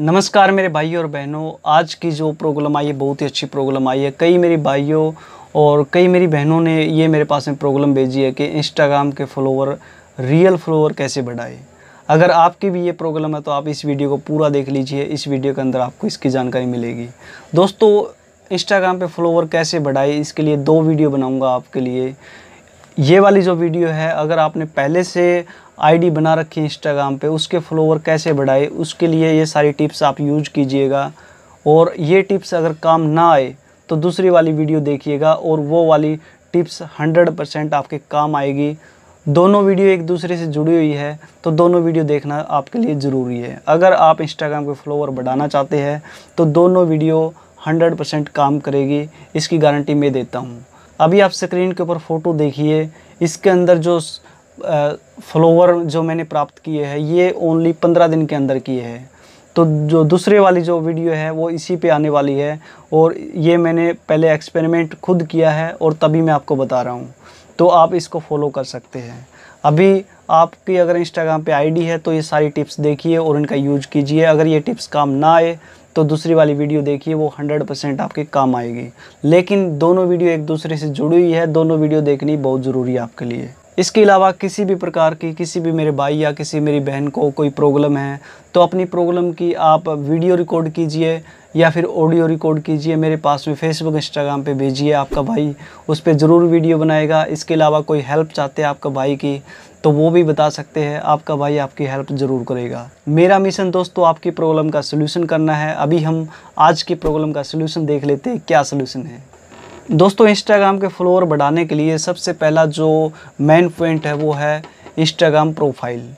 नमस्कार मेरे भाइयों और बहनों आज की जो प्रॉब्लम आई है बहुत ही अच्छी प्रॉब्लम आई है कई मेरी भाइयों और कई मेरी बहनों ने ये मेरे पास में प्रॉब्लम भेजी है कि इंस्टाग्राम के फॉलोवर रियल फॉलोवर कैसे बढ़ाए अगर आपकी भी ये प्रॉब्लम है तो आप इस वीडियो को पूरा देख लीजिए इस वीडियो के अंदर आपको इसकी जानकारी मिलेगी दोस्तों इंस्टाग्राम पे फॉलोवर कैसे बढ़ाए इसके लिए दो वीडियो बनाऊंगा आपके लिए ये वाली जो वीडियो है अगर आपने पहले से आईडी बना रखी है इंस्टाग्राम पे उसके फॉलोवर कैसे बढ़ाए उसके लिए ये सारी टिप्स आप यूज कीजिएगा और ये टिप्स अगर काम ना आए तो दूसरी वाली वीडियो देखिएगा और वो वाली टिप्स 100% आपके काम आएगी दोनों वीडियो एक दूसरे से जुड़ी हुई है तो दोनों वीडियो देखना आपके लिए ज़रूरी है अगर आप इंस्टाग्राम के फॉलोवर बढ़ाना चाहते हैं तो दोनों वीडियो 100% काम करेगी इसकी गारंटी मैं देता हूँ अभी आप स्क्रीन के ऊपर फ़ोटो देखिए इसके अंदर जो फ्लोवर जो मैंने प्राप्त किए हैं ये ओनली पंद्रह दिन के अंदर किए हैं तो जो दूसरे वाली जो वीडियो है वो इसी पे आने वाली है और ये मैंने पहले एक्सपेरिमेंट खुद किया है और तभी मैं आपको बता रहा हूँ तो आप इसको फॉलो कर सकते हैं अभी आपकी अगर इंस्टाग्राम पे आईडी है तो ये सारी टिप्स देखिए और इनका यूज कीजिए अगर ये टिप्स काम ना आए तो दूसरी वाली वीडियो देखिए वो 100% आपके काम आएगी लेकिन दोनों वीडियो एक दूसरे से जुड़ी हुई है दोनों वीडियो देखनी बहुत ज़रूरी है आपके लिए इसके अलावा किसी भी प्रकार की किसी भी मेरे भाई या किसी मेरी बहन को कोई प्रॉब्लम है तो अपनी प्रॉब्लम की आप वीडियो रिकॉर्ड कीजिए या फिर ऑडियो रिकॉर्ड कीजिए मेरे पास में फेसबुक इंस्टाग्राम पे भेजिए आपका भाई उस पर ज़रूर वीडियो बनाएगा इसके अलावा कोई हेल्प चाहते हैं आपका भाई की तो वो भी बता सकते हैं आपका भाई आपकी हेल्प ज़रूर करेगा मेरा मिशन दोस्तों आपकी प्रॉब्लम का सलूशन करना है अभी हम आज की प्रॉब्लम का सलूशन देख लेते हैं क्या सलूशन है दोस्तों इंस्टाग्राम के फॉलोअर बढ़ाने के लिए सबसे पहला जो मेन पॉइंट है वो है इंस्टाग्राम प्रोफाइल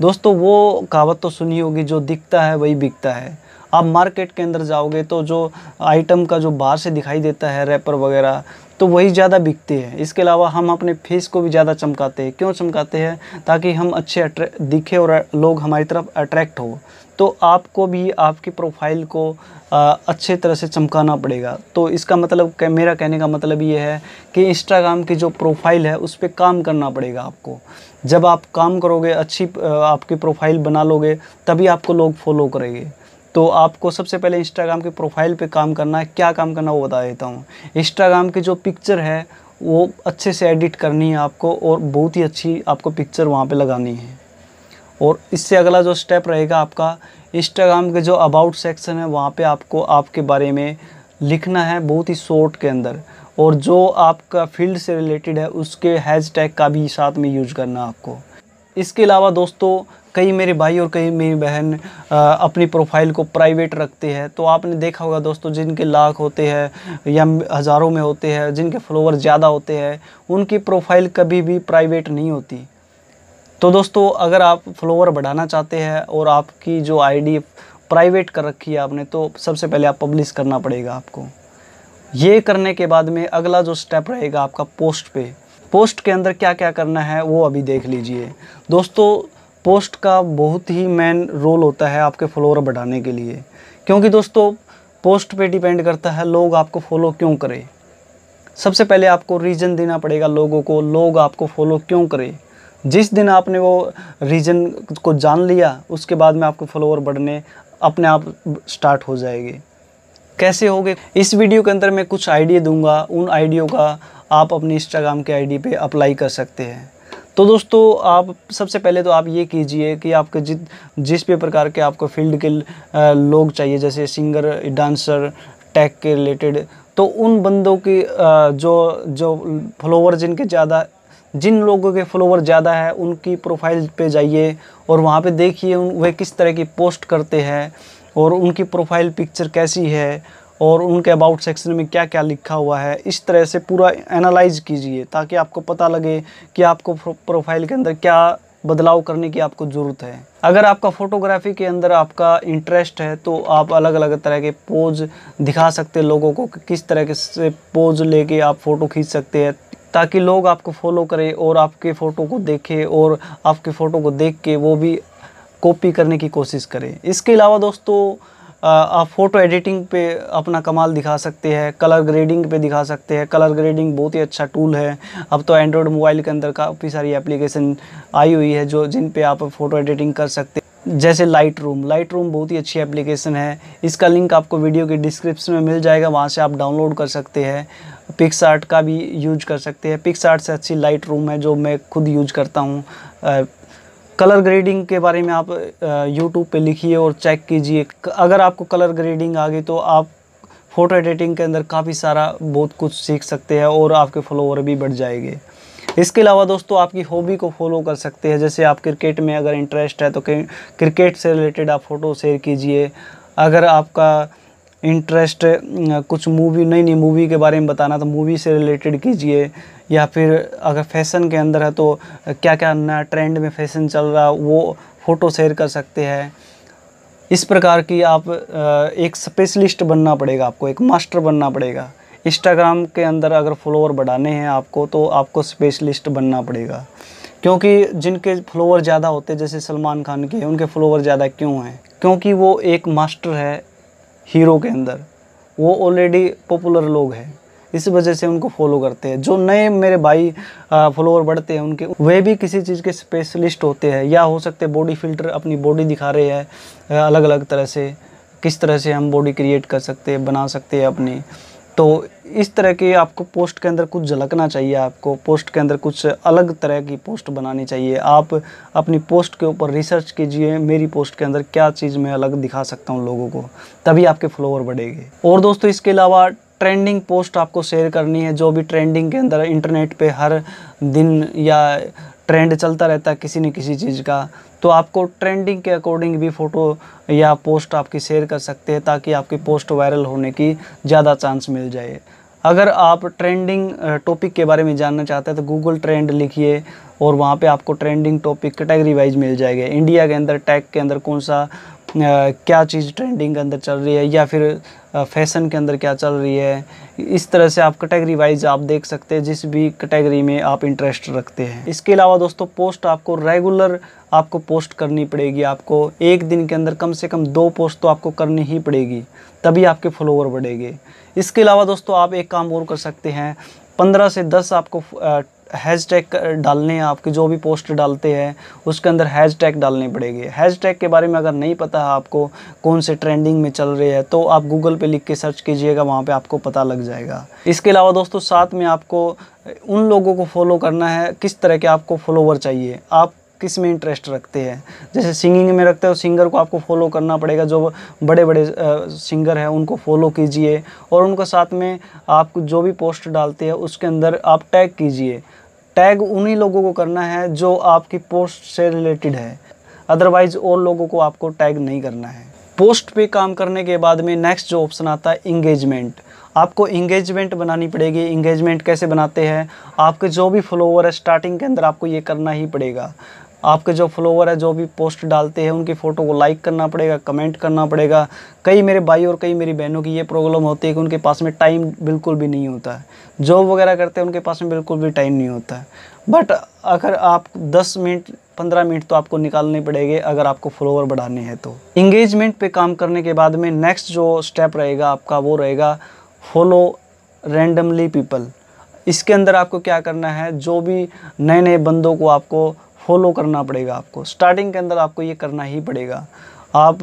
दोस्तों वो कहावत तो सुनी होगी जो दिखता है वही बिकता है आप मार्केट के अंदर जाओगे तो जो आइटम का जो बाहर से दिखाई देता है रैपर वगैरह तो वही ज़्यादा बिकते हैं इसके अलावा हम अपने फेस को भी ज़्यादा चमकाते हैं क्यों चमकाते हैं ताकि हम अच्छे दिखे और लोग हमारी तरफ अट्रैक्ट हो तो आपको भी आपकी प्रोफाइल को आ, अच्छे तरह से चमकाना पड़ेगा तो इसका मतलब कह, मेरा कहने का मतलब ये है कि इंस्टाग्राम की जो प्रोफाइल है उस पर काम करना पड़ेगा आपको जब आप काम करोगे अच्छी आपकी प्रोफाइल बना लोगे तभी आपको लोग फॉलो करेंगे तो आपको सबसे पहले इंस्टाग्राम की प्रोफाइल पे काम करना है क्या काम करना वो बता देता हूँ इंस्टाग्राम की जो पिक्चर है वो अच्छे से एडिट करनी है आपको और बहुत ही अच्छी आपको पिक्चर वहाँ पे लगानी है और इससे अगला जो स्टेप रहेगा आपका इंस्टाग्राम के जो अबाउट सेक्शन है वहाँ पे आपको आपके बारे में लिखना है बहुत ही शॉर्ट के अंदर और जो आपका फील्ड से रिलेटेड है उसके टैग का भी साथ में यूज करना आपको इसके अलावा दोस्तों कई मेरे भाई और कई मेरी बहन अपनी प्रोफाइल को प्राइवेट रखते हैं तो आपने देखा होगा दोस्तों जिनके लाख होते हैं या हज़ारों में होते हैं जिनके फॉलोवर ज़्यादा होते हैं उनकी प्रोफाइल कभी भी प्राइवेट नहीं होती तो दोस्तों अगर आप फॉलोवर बढ़ाना चाहते हैं और आपकी जो आईडी प्राइवेट कर रखी है आपने तो सबसे पहले आप पब्लिश करना पड़ेगा आपको ये करने के बाद में अगला जो स्टेप रहेगा आपका पोस्ट पे पोस्ट के अंदर क्या क्या करना है वो अभी देख लीजिए दोस्तों पोस्ट का बहुत ही मेन रोल होता है आपके फॉलोअर बढ़ाने के लिए क्योंकि दोस्तों पोस्ट पे डिपेंड करता है लोग आपको फॉलो क्यों करें सबसे पहले आपको रीज़न देना पड़ेगा लोगों को लोग आपको फॉलो क्यों करें जिस दिन आपने वो रीजन को जान लिया उसके बाद में आपको फॉलोअर बढ़ने अपने आप स्टार्ट हो जाएगी कैसे हो इस वीडियो के अंदर मैं कुछ आइडिए दूंगा उन आइडियो का आप अपने इंस्टाग्राम के आईडी पे अप्लाई कर सकते हैं तो दोस्तों आप सबसे पहले तो आप ये कीजिए कि आपके जित जिस भी प्रकार के आपको फील्ड के लोग चाहिए जैसे सिंगर डांसर टैक के रिलेटेड तो उन बंदों की जो जो फॉलोवर जिनके ज़्यादा जिन लोगों के फॉलोवर ज़्यादा है उनकी प्रोफाइल पे जाइए और वहाँ पे देखिए वे किस तरह की पोस्ट करते हैं और उनकी प्रोफाइल पिक्चर कैसी है और उनके अबाउट सेक्शन में क्या क्या लिखा हुआ है इस तरह से पूरा एनालाइज कीजिए ताकि आपको पता लगे कि आपको प्रोफाइल के अंदर क्या बदलाव करने की आपको ज़रूरत है अगर आपका फ़ोटोग्राफी के अंदर आपका इंटरेस्ट है तो आप अलग अलग तरह के पोज दिखा सकते हैं लोगों को कि किस तरह के से पोज लेके आप फ़ोटो खींच सकते हैं ताकि लोग आपको फॉलो करें और आपके फ़ोटो को देखें और आपके फ़ोटो को देख के वो भी कॉपी करने की कोशिश करें इसके अलावा दोस्तों आप फ़ोटो एडिटिंग पे अपना कमाल दिखा सकते हैं कलर ग्रेडिंग पे दिखा सकते हैं कलर ग्रेडिंग बहुत ही अच्छा टूल है अब तो एंड्रॉयड मोबाइल के अंदर काफ़ी सारी एप्लीकेशन आई हुई है जो जिन पे आप फ़ोटो एडिटिंग कर सकते हैं जैसे लाइट रूम लाइट रूम बहुत ही अच्छी एप्लीकेशन है इसका लिंक आपको वीडियो के डिस्क्रिप्शन में मिल जाएगा वहाँ से आप डाउनलोड कर सकते हैं पिक्स आर्ट का भी यूज कर सकते हैं पिक्स आर्ट से अच्छी लाइट रूम है जो मैं खुद यूज करता हूँ कलर ग्रेडिंग के बारे में आप यूट्यूब पे लिखिए और चेक कीजिए अगर आपको कलर ग्रेडिंग आ गई तो आप फ़ोटो एडिटिंग के अंदर काफ़ी सारा बहुत कुछ सीख सकते हैं और आपके फॉलोवर भी बढ़ जाएंगे इसके अलावा दोस्तों आपकी हॉबी को फॉलो कर सकते हैं जैसे आप क्रिकेट में अगर इंटरेस्ट है तो क्रिकेट से रिलेटेड आप फ़ोटो शेयर कीजिए अगर आपका इंटरेस्ट कुछ मूवी नई नई मूवी के बारे में बताना तो मूवी से रिलेटेड कीजिए या फिर अगर फैशन के अंदर है तो क्या क्या नया ट्रेंड में फैशन चल रहा वो फ़ोटो शेयर कर सकते हैं इस प्रकार की आप एक स्पेशलिस्ट बनना पड़ेगा आपको एक मास्टर बनना पड़ेगा इंस्टाग्राम के अंदर अगर फॉलोअर बढ़ाने हैं आपको तो आपको स्पेशलिस्ट बनना पड़ेगा क्योंकि जिनके फॉलोअर ज़्यादा होते हैं जैसे सलमान खान के उनके फॉलोअर ज़्यादा क्यों हैं क्योंकि वो एक मास्टर है हीरो के अंदर वो ऑलरेडी पॉपुलर लोग हैं इस वजह से उनको फॉलो करते हैं जो नए मेरे भाई फॉलोअर बढ़ते हैं उनके वे भी किसी चीज़ के स्पेशलिस्ट होते हैं या हो सकते बॉडी फिल्टर अपनी बॉडी दिखा रहे हैं अलग अलग तरह से किस तरह से हम बॉडी क्रिएट कर सकते हैं बना सकते हैं अपनी तो इस तरह की आपको पोस्ट के अंदर कुछ झलकना चाहिए आपको पोस्ट के अंदर कुछ अलग तरह की पोस्ट बनानी चाहिए आप अपनी पोस्ट के ऊपर रिसर्च कीजिए मेरी पोस्ट के अंदर क्या चीज़ मैं अलग दिखा सकता हूँ लोगों को तभी आपके फ्लोवर बढ़ेंगे और दोस्तों इसके अलावा ट्रेंडिंग पोस्ट आपको शेयर करनी है जो भी ट्रेंडिंग के अंदर इंटरनेट पर हर दिन या ट्रेंड चलता रहता है किसी न किसी चीज़ का तो आपको ट्रेंडिंग के अकॉर्डिंग भी फ़ोटो या पोस्ट आपकी शेयर कर सकते हैं ताकि आपकी पोस्ट वायरल होने की ज़्यादा चांस मिल जाए अगर आप ट्रेंडिंग टॉपिक के बारे में जानना चाहते हैं तो गूगल ट्रेंड लिखिए और वहाँ पे आपको ट्रेंडिंग टॉपिक कैटेगरी वाइज मिल जाएगा इंडिया के अंदर टैग के अंदर कौन सा क्या चीज़ ट्रेंडिंग के अंदर चल रही है या फिर फैशन के अंदर क्या चल रही है इस तरह से आप कैटेगरी वाइज आप देख सकते हैं जिस भी कैटेगरी में आप इंटरेस्ट रखते हैं इसके अलावा दोस्तों पोस्ट आपको रेगुलर आपको पोस्ट करनी पड़ेगी आपको एक दिन के अंदर कम से कम दो पोस्ट तो आपको करनी ही पड़ेगी तभी आपके फॉलोवर बढ़ेंगे इसके अलावा दोस्तों आप एक काम और कर सकते हैं पंद्रह से दस आपको हैज़ टैग डालने हैं आपके जो भी पोस्ट डालते हैं उसके अंदर हैज़ टैग डालने पड़ेंगे हैज़ टैग के बारे में अगर नहीं पता है आपको कौन से ट्रेंडिंग में चल रहे हैं तो आप गूगल पे लिख के सर्च कीजिएगा वहाँ पे आपको पता लग जाएगा इसके अलावा दोस्तों साथ में आपको उन लोगों को फॉलो करना है किस तरह के आपको फॉलोवर चाहिए आप किस में इंटरेस्ट रखते हैं जैसे सिंगिंग में रखते हो सिंगर को आपको फॉलो करना पड़ेगा जो बड़े बड़े सिंगर हैं उनको फॉलो कीजिए और उनका साथ में आप जो भी पोस्ट डालते हैं उसके अंदर आप टैग कीजिए टैग उन्हीं लोगों को करना है जो आपकी पोस्ट से रिलेटेड है अदरवाइज़ और लोगों को आपको टैग नहीं करना है पोस्ट पे काम करने के बाद में नेक्स्ट जो ऑप्शन आता है इंगेजमेंट आपको इंगेजमेंट बनानी पड़ेगी इंगेजमेंट कैसे बनाते हैं आपके जो भी फॉलोवर है स्टार्टिंग के अंदर आपको ये करना ही पड़ेगा आपके जो फॉलोवर है जो भी पोस्ट डालते हैं उनकी फ़ोटो को लाइक करना पड़ेगा कमेंट करना पड़ेगा कई मेरे भाई और कई मेरी बहनों की ये प्रॉब्लम होती है कि उनके पास में टाइम बिल्कुल भी नहीं होता है जॉब वगैरह करते हैं उनके पास में बिल्कुल भी टाइम नहीं होता है बट अगर आप 10 मिनट 15 मिनट तो आपको निकालने पड़ेंगे अगर आपको फॉलोवर बढ़ाने हैं तो इंगेजमेंट पर काम करने के बाद में नेक्स्ट जो स्टेप रहेगा आपका वो रहेगा फॉलो रेंडमली पीपल इसके अंदर आपको क्या करना है जो भी नए नए बंदों को आपको फॉलो करना पड़ेगा आपको स्टार्टिंग के अंदर आपको ये करना ही पड़ेगा आप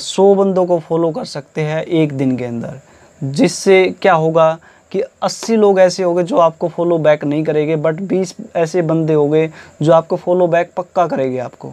सौ बंदों को फॉलो कर सकते हैं एक दिन के अंदर जिससे क्या होगा कि 80 लोग ऐसे होंगे जो आपको फॉलो बैक नहीं करेंगे बट 20 ऐसे बंदे होंगे जो आपको फॉलो बैक पक्का करेंगे आपको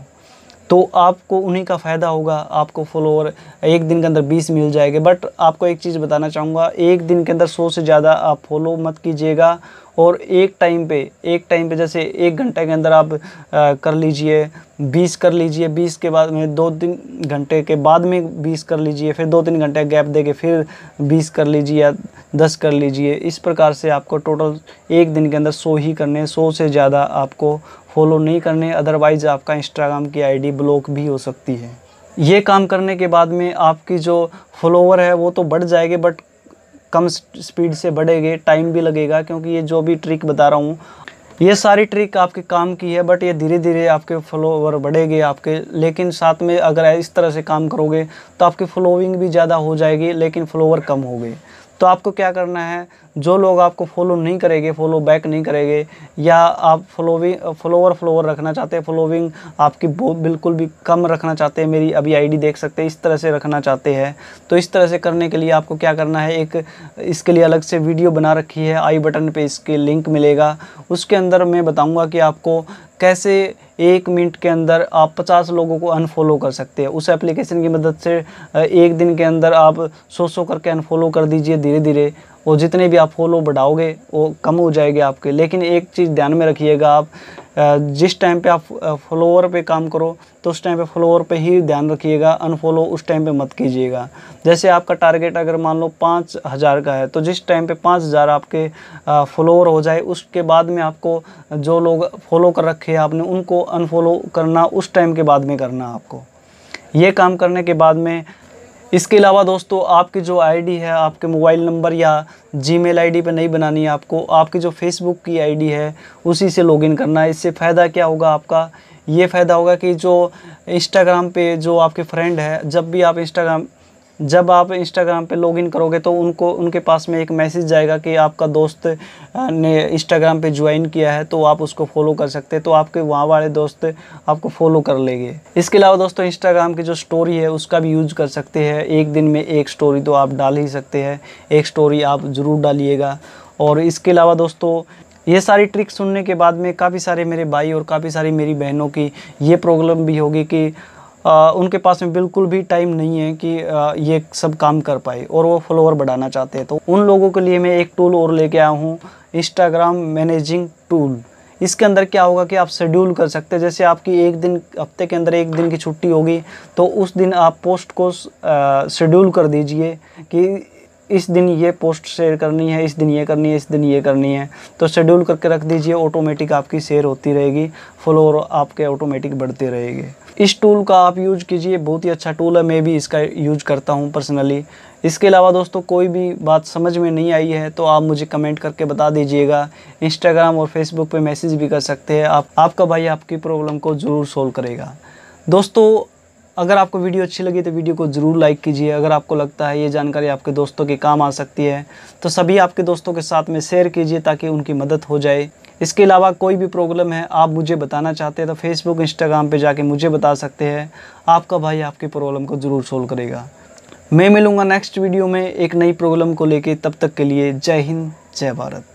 तो आपको उन्हीं का फ़ायदा होगा आपको फॉलोअर एक दिन के अंदर 20 मिल जाएंगे बट आपको एक चीज़ बताना चाहूँगा एक दिन के अंदर 100 से ज़्यादा आप फॉलो मत कीजिएगा और एक टाइम पे एक टाइम पे जैसे एक घंटे के अंदर आप आ, कर लीजिए बीस कर लीजिए बीस के बाद में दो तीन घंटे के बाद में बीस कर लीजिए फिर दो तीन घंटे गैप दे के फिर बीस कर लीजिए या दस कर लीजिए इस प्रकार से आपको टोटल एक दिन के अंदर सौ ही करने सौ से ज़्यादा आपको फॉलो नहीं करने अदरवाइज़ आपका इंस्टाग्राम की आईडी ब्लॉक भी हो सकती है ये काम करने के बाद में आपकी जो फॉलोवर है वो तो बढ़ जाएगी बट कम स्पीड से बढ़ेंगे टाइम भी लगेगा क्योंकि ये जो भी ट्रिक बता रहा हूँ ये सारी ट्रिक आपके काम की है बट ये धीरे धीरे आपके फॉलोवर बढ़ेंगे आपके लेकिन साथ में अगर इस तरह से काम करोगे तो आपकी फॉलोइंग भी ज़्यादा हो जाएगी लेकिन फॉलोवर कम हो गए तो आपको क्या करना है जो लोग आपको फॉलो नहीं करेंगे फॉलो बैक नहीं करेंगे या आप फॉलोविंग फॉलोवर फॉलोवर रखना चाहते हैं फॉलोविंग आपकी बिल्कुल भी कम रखना चाहते हैं मेरी अभी आईडी देख सकते हैं इस तरह से रखना चाहते हैं तो इस तरह से करने के लिए आपको क्या करना है एक इसके लिए अलग से वीडियो बना रखी है आई बटन पर इसके लिंक मिलेगा उसके अंदर मैं बताऊँगा कि आपको कैसे एक मिनट के अंदर आप 50 लोगों को अनफॉलो कर सकते हैं उस एप्लीकेशन की मदद से एक दिन के अंदर आप सौ सौ करके अनफॉलो कर दीजिए धीरे धीरे और जितने भी आप फॉलो बढ़ाओगे वो कम हो जाएंगे आपके लेकिन एक चीज़ ध्यान में रखिएगा आप जिस टाइम पे आप फॉलोअर पे काम करो तो उस टाइम पे फॉलोअर पे ही ध्यान रखिएगा अनफॉलो उस टाइम पे मत कीजिएगा जैसे आपका टारगेट अगर मान लो पाँच हज़ार का है तो जिस टाइम पे पाँच हज़ार आपके फॉलोअर हो जाए उसके बाद में आपको जो लोग फॉलो कर रखे हैं आपने उनको अनफॉलो करना उस टाइम के बाद में करना आपको ये काम करने के बाद में इसके अलावा दोस्तों आपकी जो आईडी है आपके मोबाइल नंबर या जीमेल आईडी पर नहीं बनानी है आपको आपकी जो फेसबुक की आईडी है उसी से लॉगिन करना है इससे फ़ायदा क्या होगा आपका ये फ़ायदा होगा कि जो इंस्टाग्राम पे जो आपके फ्रेंड है जब भी आप इंस्टाग्राम जब आप इंस्टाग्राम पे लॉगिन करोगे तो उनको उनके पास में एक मैसेज जाएगा कि आपका दोस्त ने इंस्टाग्राम पे ज्वाइन किया है तो आप उसको फॉलो कर सकते हैं तो आपके वहाँ वाले दोस्त आपको फॉलो कर लेंगे इसके अलावा दोस्तों इंस्टाग्राम की जो स्टोरी है उसका भी यूज कर सकते हैं एक दिन में एक स्टोरी तो आप डाल ही सकते हैं एक स्टोरी आप ज़रूर डालिएगा और इसके अलावा दोस्तों ये सारी ट्रिक सुनने के बाद में काफ़ी सारे मेरे भाई और काफ़ी सारी मेरी बहनों की ये प्रॉब्लम भी होगी कि आ, उनके पास में बिल्कुल भी टाइम नहीं है कि आ, ये सब काम कर पाए और वो फॉलोअर बढ़ाना चाहते हैं तो उन लोगों के लिए मैं एक टूल और लेके आया हूँ इंस्टाग्राम मैनेजिंग टूल इसके अंदर क्या होगा कि आप शेड्यूल कर सकते हैं जैसे आपकी एक दिन हफ्ते के अंदर एक दिन की छुट्टी होगी तो उस दिन आप पोस्ट को शेड्यूल कर दीजिए कि इस दिन ये पोस्ट शेयर करनी है इस दिन ये करनी है इस दिन ये करनी है तो शेड्यूल करके रख दीजिए ऑटोमेटिक आपकी शेयर होती रहेगी फॉलोअर आपके ऑटोमेटिक बढ़ते रहेंगे इस टूल का आप यूज कीजिए बहुत ही अच्छा टूल है मैं भी इसका यूज करता हूँ पर्सनली इसके अलावा दोस्तों कोई भी बात समझ में नहीं आई है तो आप मुझे कमेंट करके बता दीजिएगा इंस्टाग्राम और फेसबुक पे मैसेज भी कर सकते हैं आप आपका भाई आपकी प्रॉब्लम को ज़रूर सोल्व करेगा दोस्तों अगर आपको वीडियो अच्छी लगी तो वीडियो को ज़रूर लाइक कीजिए अगर आपको लगता है ये जानकारी आपके दोस्तों के काम आ सकती है तो सभी आपके दोस्तों के साथ में शेयर कीजिए ताकि उनकी मदद हो जाए इसके अलावा कोई भी प्रॉब्लम है आप मुझे बताना चाहते हैं तो फेसबुक इंस्टाग्राम पर जाके मुझे बता सकते हैं आपका भाई आपकी प्रॉब्लम को ज़रूर सोल्व करेगा मैं मिलूँगा नेक्स्ट वीडियो में एक नई प्रॉब्लम को लेकर तब तक के लिए जय हिंद जय भारत